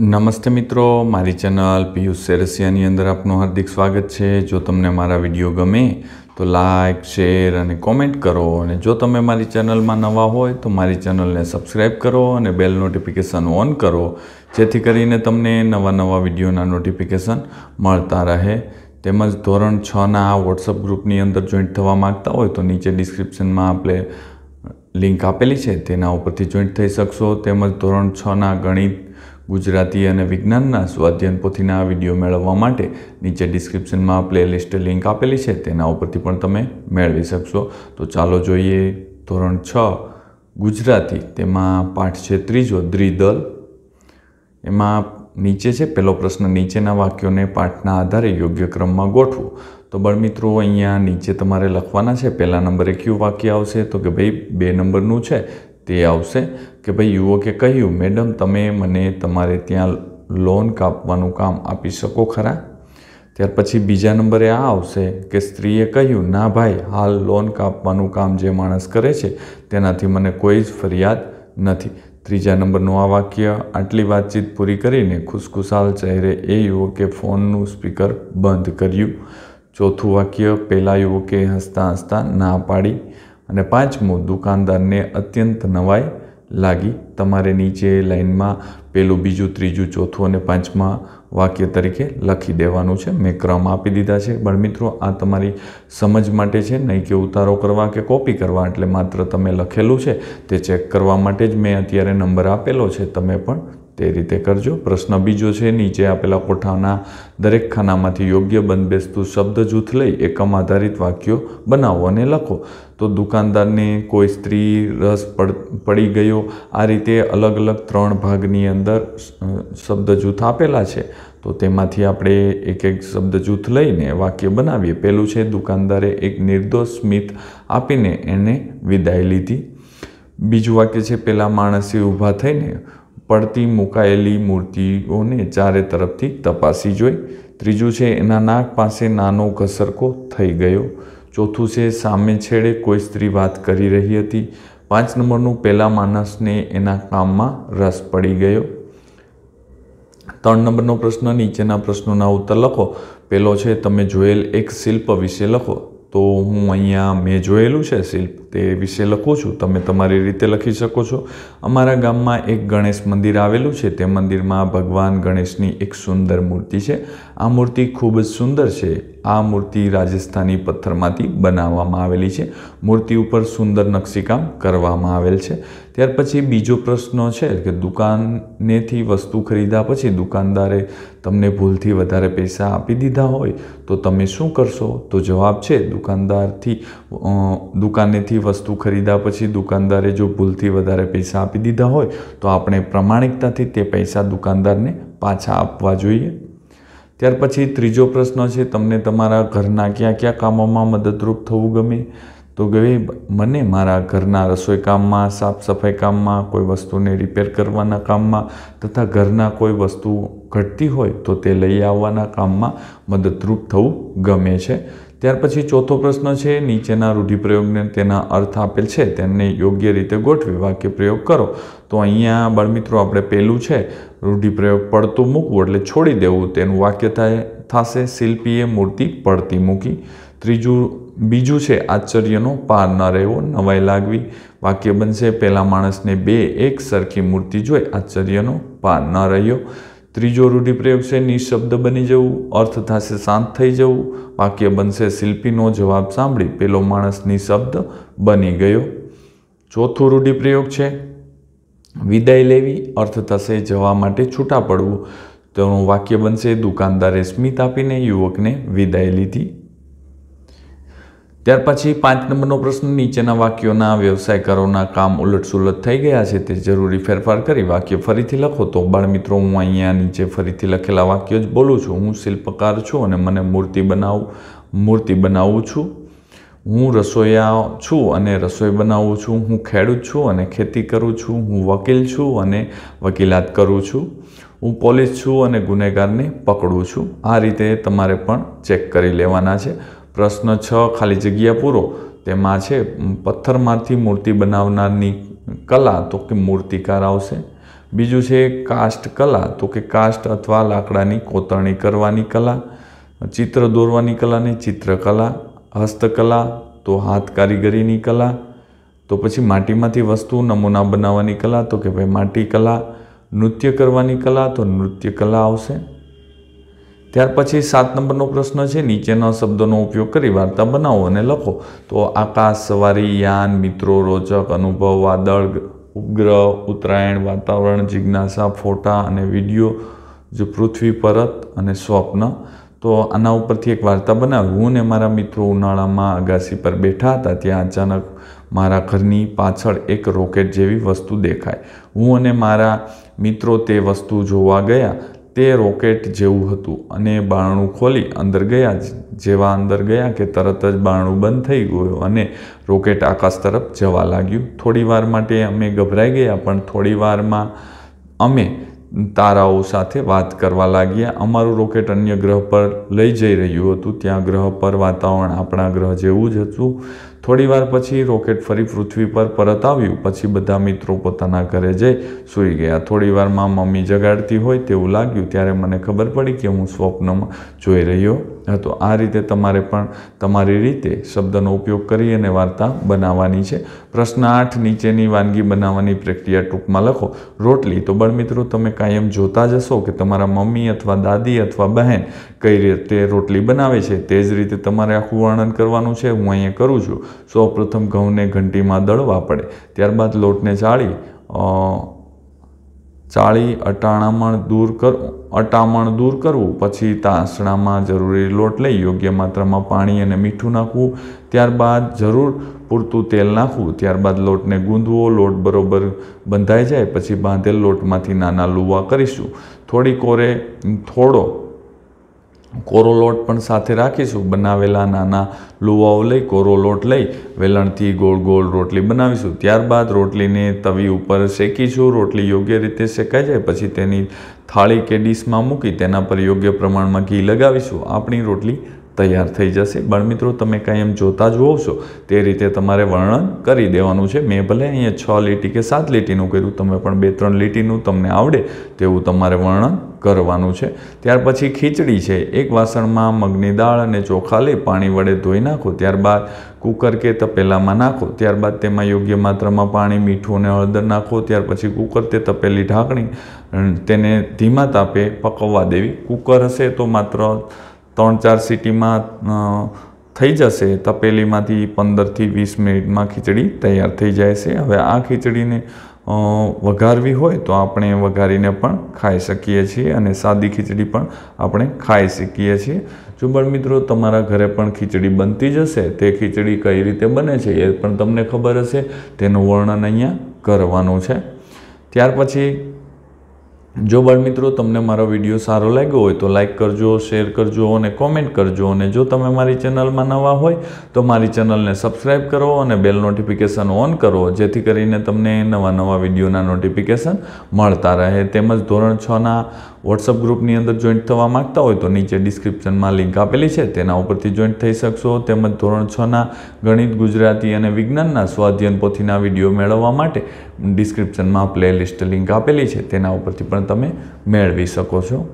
નમસ્તે મિત્રો મારી ચેનલ પિયુષ સેરસિયાની અંદર આપનું હાર્દિક સ્વાગત છે જો તમને મારા વિડીયો ગમે તો લાઇક શેર અને કોમેન્ટ કરો અને જો તમે મારી ચેનલમાં નવા હોય તો મારી ચેનલને સબસ્ક્રાઈબ કરો અને બેલ નોટિફિકેશન ઓન કરો જેથી કરીને તમને નવા નવા વિડીયોના નોટિફિકેશન મળતા રહે તેમજ ધોરણ છના આ વોટ્સઅપ ગ્રુપની અંદર જોઈન્ટ થવા માગતા હોય તો નીચે ડિસ્ક્રિપ્શનમાં આપણે લિંક આપેલી છે તેના ઉપરથી જોઈન્ટ થઈ શકશો તેમજ ધોરણ છના ગણિત ગુજરાતી અને વિજ્ઞાનના સ્વાધ્યન પોથીના વિડીયો મેળવવા માટે નીચે ડિસ્ક્રિપ્શનમાં પ્લેલિસ્ટ લિંક આપેલી છે તેના ઉપરથી પણ તમે મેળવી શકશો તો ચાલો જોઈએ ધોરણ છ ગુજરાતી તેમાં પાઠ છે ત્રીજો દ્વિદલ એમાં નીચે છે પહેલો પ્રશ્ન નીચેના વાક્યોને પાઠના આધારે યોગ્ય ક્રમમાં ગોઠવો તો બળમિત્રો અહીંયા નીચે તમારે લખવાના છે પહેલા નંબરે કયું વાક્ય આવશે તો કે ભાઈ બે નંબરનું છે તે આવશે કે ભાઈ યુવકે કહ્યું મેડમ તમે મને તમારે ત્યાં લોન કાપવાનું કામ આપી શકો ખરા ત્યાર પછી બીજા નંબરે આ આવશે કે સ્ત્રીએ કહ્યું ના ભાઈ હાલ લોન કાપવાનું કામ જે માણસ કરે છે તેનાથી મને કોઈ જ ફરિયાદ નથી ત્રીજા નંબરનું આ વાક્ય આટલી વાતચીત પૂરી કરીને ખુશખુશાલ ચહેરે એ યુવકે ફોનનું સ્પીકર બંધ કર્યું ચોથું વાક્ય પહેલાં યુવકે હસતા હસતાં ના પાડી અને પાંચમું દુકાનદારને અત્યંત નવાઈ લાગી તમારે નીચે લાઇનમાં પેલું બીજું ત્રીજું ચોથું અને પાંચમા વાક્ય તરીકે લખી દેવાનું છે મેં ક્રમ આપી દીધા છે પણ મિત્રો આ તમારી સમજ માટે છે નહીં કે ઉતારો કરવા કે કોપી કરવા એટલે માત્ર તમે લખેલું છે તે ચેક કરવા માટે જ મેં અત્યારે નંબર આપેલો છે તમે પણ તે રીતે કરજો પ્રશ્ન બીજો છે નીચે આપેલા કોઠાના દરેક ખાનામાંથી યોગ્ય બંધબેસતું શબ્દ જૂથ લઈ એકમ આધારિત વાક્યો બનાવો અને લખો તો દુકાનદારને કોઈ સ્ત્રી રસ પડ પડી ગયો આ રીતે અલગ અલગ ત્રણ ભાગની અંદર શબ્દ જૂથ આપેલા છે તો તેમાંથી આપણે એક એક શબ્દ જૂથ લઈને વાક્ય બનાવીએ પહેલું છે દુકાનદારે એક નિર્દોષ સ્મિત આપીને એને વિદાય લીધી બીજું વાક્ય છે પેલા માણસે ઊભા થઈને પડતી મુકાયેલી મૂર્તિઓને ચારે તરફથી તપાસી જોઈ ત્રીજું છે એના નાક પાસે નાનો ઘસરકો થઈ ગયો ચોથું છે સામે છેડે કોઈ સ્ત્રી વાત કરી રહી હતી પાંચ નંબરનું પહેલાં માણસને એના કામમાં રસ પડી ગયો ત્રણ નંબરનો પ્રશ્ન નીચેના પ્રશ્નોના ઉત્તર લખો પહેલો છે તમે જોયેલ એક શિલ્પ વિશે લખો તો હું અહીંયા મેં જોયેલું છે શિલ્પ તે વિશે લખું છું તમે તમારી રીતે લખી શકો છો અમારા ગામમાં એક ગણેશ મંદિર આવેલું છે તે મંદિરમાં ભગવાન ગણેશની એક સુંદર મૂર્તિ છે આ મૂર્તિ ખૂબ જ સુંદર છે આ મૂર્તિ રાજસ્થાની પથ્થરમાંથી બનાવવામાં આવેલી છે મૂર્તિ ઉપર સુંદર નકશીકામ કરવામાં આવેલ છે ત્યાર પછી બીજો પ્રશ્ન છે કે દુકાનેથી વસ્તુ ખરીદ્યા પછી દુકાનદારે તમને ભૂલથી વધારે પૈસા આપી દીધા હોય તો તમે શું કરશો તો જવાબ છે દુકાનદારથી દુકાનેથી પાસેથી વસ્તુ ખરીદ્યા પછી દુકાનદારે જો ભૂલથી વધારે પૈસા આપી દીધા હોય તો આપણે પ્રમાણિકતાથી તે પૈસા દુકાનદારને પાછા આપવા જોઈએ ત્યાર પછી ત્રીજો પ્રશ્ન છે તમને તમારા ઘરના કયા કયા કામોમાં મદદરૂપ થવું ગમે તો ગઈ મને મારા ઘરના રસોઈ કામમાં સાફ સફાઈ કામમાં કોઈ વસ્તુને રિપેર કરવાના કામમાં તથા ઘરના કોઈ વસ્તુ ઘટતી હોય તો તે લઈ આવવાના કામમાં મદદરૂપ થવું ગમે છે ત્યાર પછી ચોથો પ્રશ્ન છે નીચેના રૂઢિપ્રયોગને તેના અર્થ આપેલ છે તેમને યોગ્ય રીતે ગોઠવી વાક્ય પ્રયોગ કરો તો અહીંયા બાળમિત્રો આપણે પહેલું છે રૂઢિપ્રયોગ પડતું મૂકવું એટલે છોડી દેવું તેનું વાક્ય થાય થશે શિલ્પીએ મૂર્તિ પડતી મૂકી ત્રીજું બીજું છે આશ્ચર્યનો પાર ન રહેવો નવાઈ લાગવી વાક્ય બનશે પહેલાં માણસને બે એક સરખી મૂર્તિ જોઈ આશ્ચર્યનો પાર ન રહ્યો ત્રીજો રૂઢિપ્રયોગ છે નિશબ્દ બની જવું અર્થ થશે શાંત થઈ જવું વાક્ય બનશે શિલ્પીનો જવાબ સાંભળી પેલો માણસ નિઃશબ્દ બની ગયો ચોથો રૂઢિપ્રયોગ છે વિદાય લેવી અર્થ થશે જવા માટે છૂટા પડવું તેનું વાક્ય બનશે દુકાનદારે સ્મિત આપીને યુવકને વિદાય લીધી ત્યાર પછી પાંચ નંબરનો પ્રશ્ન નીચેના વાક્યોના વ્યવસાયકારોના કામ ઉલટસુલટ થઈ ગયા છે તે જરૂરી ફેરફાર કરી વાક્ય ફરીથી લખો તો બાળમિત્રો હું અહીંયા નીચે ફરીથી લખેલા વાક્યો જ બોલું છું હું શિલ્પકાર છું અને મને મૂર્તિ બનાવું મૂર્તિ બનાવું છું હું રસોઈયા છું અને રસોઈ બનાવું છું હું ખેડૂત છું અને ખેતી કરું છું હું વકીલ છું અને વકીલાત કરું છું હું પોલીસ છું અને ગુનેગારને પકડું છું આ રીતે તમારે પણ ચેક કરી લેવાના છે પ્રશ્ન છ ખાલી જગ્યા પૂરો તેમાં છે પથ્થરમાંથી મૂર્તિ બનાવનારની કલા તો કે મૂર્તિકાર આવશે બીજું છે કાસ્ટ કલા તો કે કાસ્ટ અથવા લાકડાની કોતરણી કરવાની કલા ચિત્ર દોરવાની કલાને ચિત્રકલા હસ્તકલા તો હાથ કારીગરીની કલા તો પછી માટીમાંથી વસ્તુ નમૂના બનાવવાની કલા તો કે ભાઈ માટી કલા નૃત્ય કરવાની કલા તો નૃત્ય કલા આવશે ત્યાર પછી સાત નંબરનો પ્રશ્ન છે નીચેના શબ્દોનો ઉપયોગ કરી વાર્તા બનાવો અને લખો તો આકાશ સવારી યાન મિત્રો રોચક અનુભવ વાદળ ઉપગ્રહ ઉત્તરાયણ વાતાવરણ જિજ્ઞાસા ફોટા અને વિડીયો જો પૃથ્વી પરત અને સ્વપ્ન તો આના ઉપરથી એક વાર્તા બનાવી હું અને મારા મિત્રો ઉનાળામાં અગાસી પર બેઠા હતા ત્યાં અચાનક મારા ઘરની પાછળ એક રોકેટ જેવી વસ્તુ દેખાય હું અને મારા મિત્રો તે વસ્તુ જોવા ગયા તે રોકેટ જેવું હતું અને બારણું ખોલી અંદર ગયા જ જેવા અંદર ગયા કે તરત જ બારણું બંધ થઈ ગયું અને રોકેટ આકાશ તરફ જવા લાગ્યું થોડી વાર માટે અમે ગભરાઈ ગયા પણ થોડીવારમાં અમે તારાઓ સાથે વાત કરવા લાગ્યા અમારું રોકેટ અન્ય ગ્રહ પર લઈ જઈ રહ્યું હતું ત્યાં ગ્રહ પર વાતાવરણ આપણા ગ્રહ જેવું જ હતું થોડીવાર પછી રોકેટ ફરી પૃથ્વી પર પરત આવ્યું પછી બધા મિત્રો પોતાના ઘરે જઈ સૂઈ ગયા થોડીવારમાં મમ્મી જગાડતી હોય તેવું લાગ્યું ત્યારે મને ખબર પડી કે હું સ્વપ્નમાં જોઈ રહ્યો હતો આ રીતે તમારે પણ તમારી રીતે શબ્દનો ઉપયોગ કરી અને વાર્તા બનાવવાની છે પ્રશ્ન આઠ નીચેની વાનગી બનાવવાની પ્રક્રિયા ટૂંકમાં લખો રોટલી તો બળમિત્રો તમે કાયમ જોતા જ હશો કે તમારા મમ્મી અથવા દાદી અથવા બહેન કઈ રીતે રોટલી બનાવે છે તે જ રીતે તમારે આખું વર્ણન કરવાનું છે હું અહીંયા કરું છું સૌ પ્રથમ ઘઉંને ઘંટીમાં દળવા પડે ત્યારબાદ લોટને ચાળી ચાળી અટાણામણ દૂર કરવું અટામણ દૂર કરવું પછી તાસણામાં જરૂરી લોટ લઈ યોગ્ય માત્રામાં પાણી અને મીઠું નાખવું ત્યારબાદ જરૂર પૂરતું તેલ નાખવું ત્યારબાદ લોટને ગૂંદવો લોટ બરોબર બંધાઈ જાય પછી બાંધેલ લોટમાંથી નાના લુવા કરીશું થોડી કોરે થોડો કોરોલોટ પણ સાથે રાખીશું બનાવેલા નાના લુવાઓ લઈ કોરોલોટ લઈ વેલણથી ગોળ ગોળ રોટલી બનાવીશું ત્યારબાદ રોટલીને તવી ઉપર શેકીશું રોટલી યોગ્ય રીતે શેકાઈ જાય પછી તેની થાળી કે ડીશમાં મૂકી તેના પર યોગ્ય પ્રમાણમાં ઘી લગાવીશું આપણી રોટલી તૈયાર થઈ જશે બાળમિત્રો તમે કાંઈ એમ જોતા જ હોવ છો તે રીતે તમારે વર્ણન કરી દેવાનું છે મેં ભલે અહીંયા છ લીટી કે સાત લીટીનું કર્યું તમે પણ બે ત્રણ લીટીનું તમને આવડે તેવું તમારે વર્ણન કરવાનું છે ત્યાર પછી ખીચડી છે એક વાસણમાં મગની દાળ અને ચોખા લઈ પાણી વડે ધોઈ નાખો ત્યારબાદ કુકર કે તપેલામાં નાખો ત્યારબાદ તેમાં યોગ્ય માત્રામાં પાણી મીઠું અને હળદર નાખો ત્યાર પછી કુકર તે તપેલી ઢાંકણી તેને ધીમા તાપે પકવવા દેવી કુકર હશે તો માત્ર ત્રણ ચાર સિટીમાં થઈ જશે તપેલીમાંથી પંદરથી વીસ મિનિટમાં ખીચડી તૈયાર થઈ જાય છે હવે આ ખીચડીને વઘારવી હોય તો આપણે વઘારીને પણ ખાઈ શકીએ છીએ અને સાદી ખીચડી પણ આપણે ખાઈ શકીએ છીએ જો પણ મિત્રો તમારા ઘરે પણ ખીચડી બનતી જશે તે ખીચડી કઈ રીતે બને છે એ પણ તમને ખબર હશે તેનું વર્ણન અહીંયા કરવાનું છે ત્યાર પછી જો બળ મિત્રો તમને મારો વિડીયો સારો લાગ્યો હોય તો લાઇક કરજો શેર કરજો અને કોમેન્ટ કરજો અને જો તમે મારી ચેનલમાં નવા હોય તો મારી ચેનલને સબસ્ક્રાઇબ કરો અને બેલ નોટિફિકેશન ઓન કરો જેથી કરીને તમને નવા નવા વિડીયોના નોટિફિકેશન મળતા રહે તેમજ ધોરણ છના વોટ્સઅપ ગ્રુપની અંદર જોઈન્ટ થવા માગતા હોય તો નીચે ડિસ્ક્રિપ્શનમાં લિંક આપેલી છે તેના ઉપરથી જોઈન્ટ થઈ શકશો તેમજ ધોરણ છના ગણિત ગુજરાતી અને વિજ્ઞાનના સ્વાધ્યન પોથીના વિડીયો મેળવવા માટે ડિસ્ક્રિપ્શનમાં પ્લેલિસ્ટ લિંક આપેલી છે તેના ઉપરથી પણ તમે મેળવી શકો છો